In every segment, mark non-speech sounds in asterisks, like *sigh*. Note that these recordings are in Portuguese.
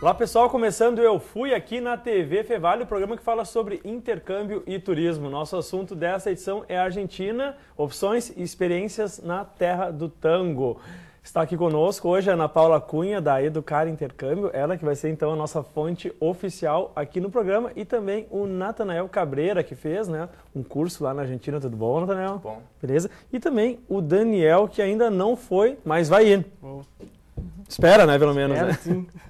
Olá pessoal, começando Eu Fui aqui na TV Fevalho, o programa que fala sobre intercâmbio e turismo. Nosso assunto dessa edição é Argentina, opções e experiências na terra do tango. Está aqui conosco hoje a Ana Paula Cunha, da Educar Intercâmbio, ela que vai ser então a nossa fonte oficial aqui no programa, e também o Natanael Cabreira, que fez né, um curso lá na Argentina. Tudo bom, Natanael? Tudo bom. Beleza? E também o Daniel, que ainda não foi, mas vai ir. Espera, né, pelo menos. Espera, né? sim. *laughs*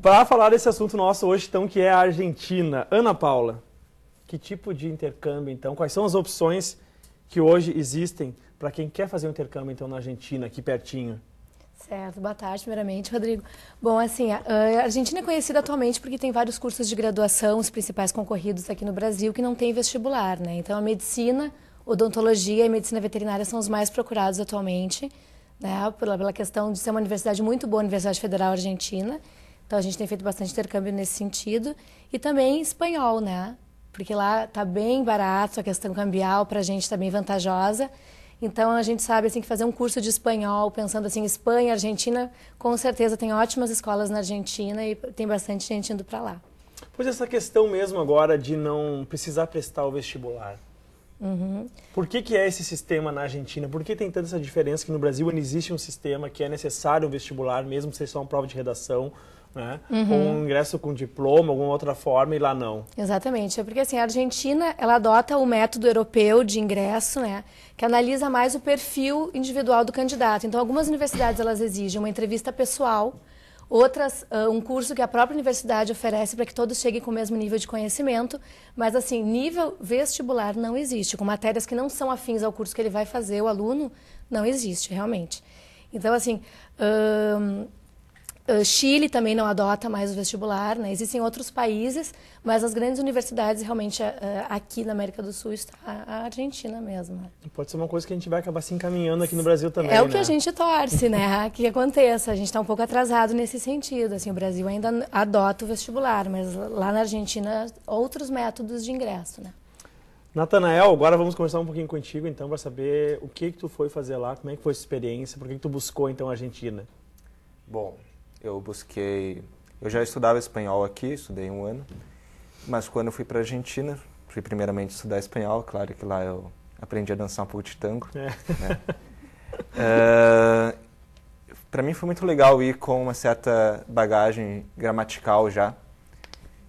Para falar desse assunto nosso hoje, então, que é a Argentina. Ana Paula, que tipo de intercâmbio, então? Quais são as opções que hoje existem para quem quer fazer um intercâmbio, então, na Argentina, aqui pertinho? Certo, boa tarde, primeiramente, Rodrigo. Bom, assim, a Argentina é conhecida atualmente porque tem vários cursos de graduação, os principais concorridos aqui no Brasil, que não tem vestibular, né? Então, a medicina, odontologia e medicina veterinária são os mais procurados atualmente, né? Pela, pela questão de ser uma universidade muito boa, a Universidade Federal Argentina. Então a gente tem feito bastante intercâmbio nesse sentido e também espanhol, né? Porque lá tá bem barato, a questão cambial para a gente está bem vantajosa. Então a gente sabe assim que fazer um curso de espanhol, pensando assim, Espanha, Argentina, com certeza tem ótimas escolas na Argentina e tem bastante gente indo para lá. Pois essa questão mesmo agora de não precisar prestar o vestibular. Uhum. Por que, que é esse sistema na Argentina? Por que tem tanta essa diferença que no Brasil não existe um sistema que é necessário um vestibular, mesmo se só uma prova de redação? né? Uhum. Com um ingresso com diploma, alguma outra forma, e lá não. Exatamente. É porque assim, a Argentina, ela adota o método europeu de ingresso, né? Que analisa mais o perfil individual do candidato. Então, algumas universidades, elas exigem uma entrevista pessoal, outras ah, um curso que a própria universidade oferece para que todos cheguem com o mesmo nível de conhecimento, mas assim, nível vestibular não existe, com matérias que não são afins ao curso que ele vai fazer, o aluno, não existe realmente. Então, assim, ah, Chile também não adota mais o vestibular, né? existem outros países, mas as grandes universidades realmente uh, aqui na América do Sul está a Argentina mesmo. Pode ser uma coisa que a gente vai acabar se encaminhando aqui no Brasil também. É o né? que a gente torce, né? *laughs* que aconteça. A gente está um pouco atrasado nesse sentido. Assim, o Brasil ainda adota o vestibular, mas lá na Argentina outros métodos de ingresso, né? Natanael, agora vamos conversar um pouquinho contigo, então, para saber o que, que tu foi fazer lá, como é que foi a experiência, por que, que tu buscou, então, a Argentina. Bom, eu busquei. Eu já estudava espanhol aqui, estudei um ano, mas quando eu fui para a Argentina, fui primeiramente estudar espanhol, claro que lá eu aprendi a dançar um pouco de tango. É. Né? uh, eh, para mim foi muito legal ir com uma certa bagagem gramatical já.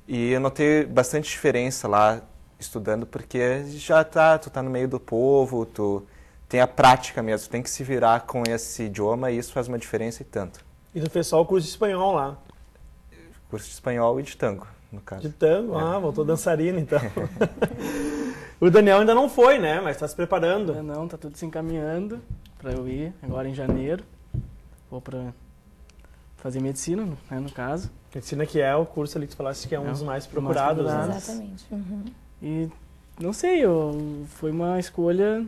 E eu notei bastante diferença lá estudando, porque já tá, tu tá no meio do povo, tu tem a prática mesmo, tu tem que se virar com esse idioma e isso faz uma diferença e tanto. E tu fez só o curso de espanhol lá? Curso de espanhol e de tango, no caso. De tango? É. Ah, voltou dançarina então. *laughs* o Daniel ainda não foi, né? Mas está se preparando. É, não, tá tudo se encaminhando para eu ir agora em janeiro. Vou para fazer medicina, né, no caso. Medicina que é o curso ali que tu falaste que é um é dos mais procurados, mais procurados. né? Exatamente. Uhum. E não sei, eu, foi uma escolha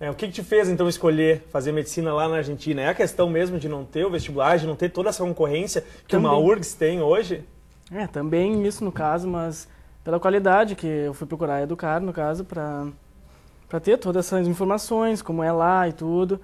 é, o que, que, te fez então escolher fazer medicina lá na Argentina? É a questão mesmo de não ter o vestibular, de não ter toda essa concorrência que também. uma URGS tem hoje? É, também isso no caso, mas pela qualidade que eu fui procurar educar, no caso, para ter todas essas informações, como é lá e tudo.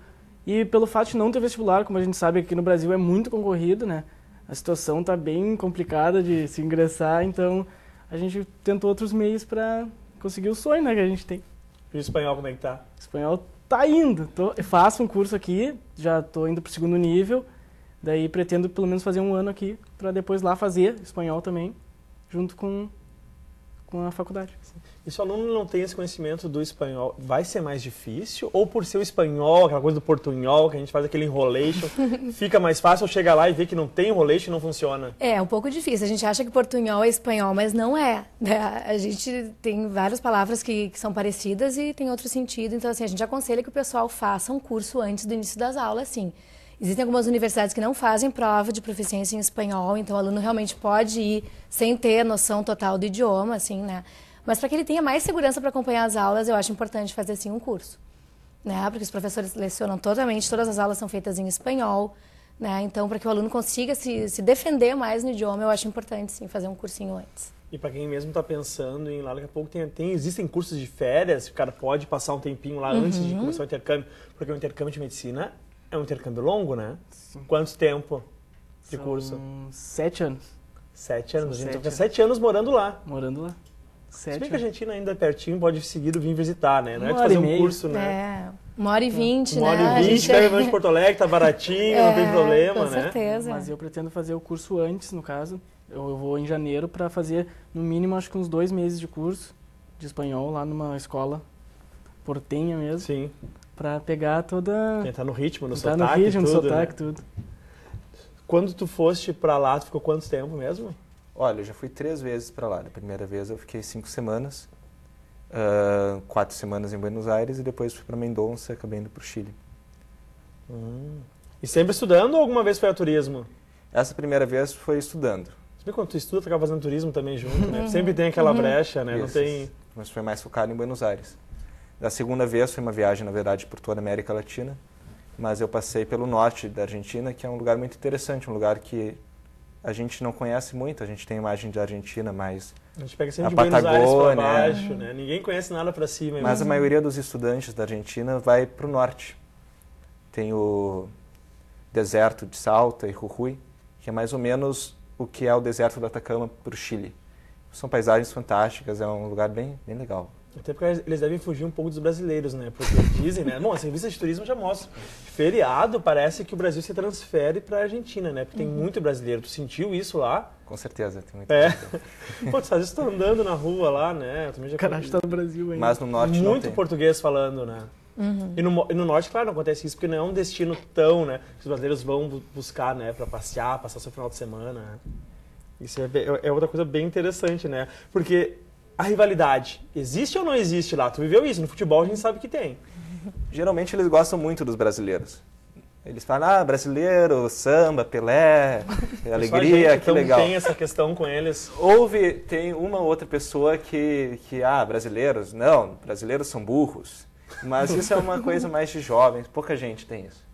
E pelo fato de não ter vestibular, como a gente sabe aqui no Brasil é muito concorrido, né? A situação está bem complicada de se ingressar, então a gente tentou outros meios para conseguir o sonho né, que a gente tem. E o espanhol como é que tá? O espanhol tá indo. Tô, faço um curso aqui, já tô indo pro segundo nível. Daí pretendo pelo menos fazer um ano aqui para depois lá fazer espanhol também, junto com com a faculdade. E se o aluno não tem esse conhecimento do espanhol, vai ser mais difícil? Ou por ser o espanhol, aquela coisa do portunhol, que a gente faz aquele enrolation, *laughs* fica mais fácil chegar lá e ver que não tem enrolation e não funciona? É, um pouco difícil. A gente acha que portunhol é espanhol, mas não é. Né? A gente tem várias palavras que, que, são parecidas e tem outro sentido. Então, assim, a gente aconselha que o pessoal faça um curso antes do início das aulas, sim. Existem algumas universidades que não fazem prova de proficiência em espanhol, então o aluno realmente pode ir sem ter noção total do idioma, assim, né? Mas para que ele tenha mais segurança para acompanhar as aulas, eu acho importante fazer assim um curso, né? Porque os professores lecionam totalmente, todas as aulas são feitas em espanhol, né? Então, para que o aluno consiga se, se defender mais no idioma, eu acho importante sim fazer um cursinho antes. E para quem mesmo está pensando em lá, daqui a pouco tem, tem, existem cursos de férias, o cara pode passar um tempinho lá uhum. antes de uhum. começar o intercâmbio, porque o intercâmbio de medicina é um intercâmbio longo, né? Sim. Quanto tempo de São curso? Sete anos. Sete anos. São a gente sete, tá sete anos morando lá. Morando lá. Sete Se bem que a Argentina ainda é pertinho, pode seguido vir visitar, né? Não uma é de fazer um curso, né? É. Uma hora e então, vinte, né? Uma hora e né? vinte, pega gente... *laughs* de Porto Alegre, tá baratinho, é, não tem é, problema, com né? Com certeza. Mas eu pretendo fazer o curso antes, no caso. Eu vou em janeiro para fazer, no mínimo, acho que uns dois meses de curso de espanhol lá numa escola portenha mesmo. Sim para pegar toda... Entrar no ritmo, no Entrar sotaque, no ritmo, tudo, no sotaque, né? tudo. Quando tu foste para lá, tu ficou quanto tempo mesmo? Olha, eu já fui três vezes para lá. a primeira vez eu fiquei cinco semanas, uh, quatro semanas em Buenos Aires e depois fui para Mendonça, acabei indo para o Chile. Hum. E sempre estudando ou alguma vez foi a turismo? Essa primeira vez foi estudando. sempre quando tu estuda, tu acaba fazendo turismo também junto, né? *laughs* Sempre tem aquela uhum. brecha, né? Isso. Não tem... Mas foi mais focado em Buenos Aires da segunda vez foi uma viagem, na verdade, por toda a América Latina, mas eu passei pelo norte da Argentina, que é um lugar muito interessante, um lugar que a gente não conhece muito, a gente tem imagem de Argentina, mas a gente pega sempre a de Patagônia, né? baixo, né? Ninguém conhece nada para cima. Mas mesmo. a né? maioria dos estudantes da Argentina vai para o norte. Tem o deserto de Salta e Jujuy, que é mais ou menos o que é o deserto do Atacama para o Chile. São paisagens fantásticas, é um lugar bem, bem legal. Até porque eles devem fugir um pouco dos brasileiros, né? Porque dizem, né? Bom, as revistas de turismo já mostram. Feriado, parece que o Brasil se transfere para a Argentina, né? Porque uhum. tem muito brasileiro. Tu sentiu isso lá? Com certeza, tem muito. É. *laughs* Pô, os Estados tá andando na rua lá, né? Eu também já... Caralho, tá no Brasil ainda. Mas no norte Muito não tem. português falando, né? Uhum. E, no, e, no, norte, claro, não acontece isso, porque não é um destino tão, né? Que os brasileiros vão buscar, né? Para passear, passar seu final de semana. Isso é, é outra coisa bem interessante, né? Porque a rivalidade existe ou não existe lá? Tu viveu isso, no futebol a gente sabe que tem. Geralmente eles gostam muito dos brasileiros. Eles falam, ah, brasileiro, samba, Pelé, *laughs* alegria, gente, que então legal. tem essa questão com eles? Houve, tem uma outra pessoa que, que, ah, brasileiros, não, brasileiros são burros. Mas isso é uma *laughs* coisa mais de jovens, pouca gente tem isso.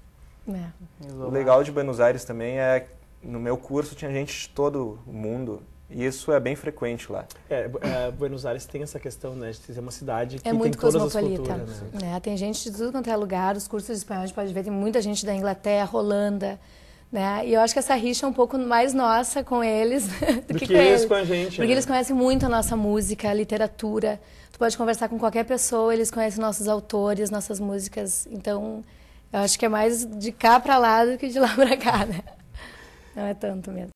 É. O legal de Buenos Aires também é, no meu curso tinha gente de todo o mundo, e isso é bem frequente lá. É, é, Buenos Aires tem essa questão né, de ser uma cidade é que é muito tem todas cosmopolita. as culturas. Né? É, tem gente de tudo quanto é lugar, os cursos de espanhol pode ver, tem muita gente da Inglaterra, Holanda. Né? E eu acho que essa rixa é um pouco mais nossa com eles do, *laughs* do que, que, com eles com a gente. Porque né? eles conhecem muito a nossa música, a literatura. Tu pode conversar com qualquer pessoa, eles conhecem nossos autores, nossas músicas. Então, eu acho que é mais de cá para lá do que de lá para cá. Né? Não é tanto mesmo.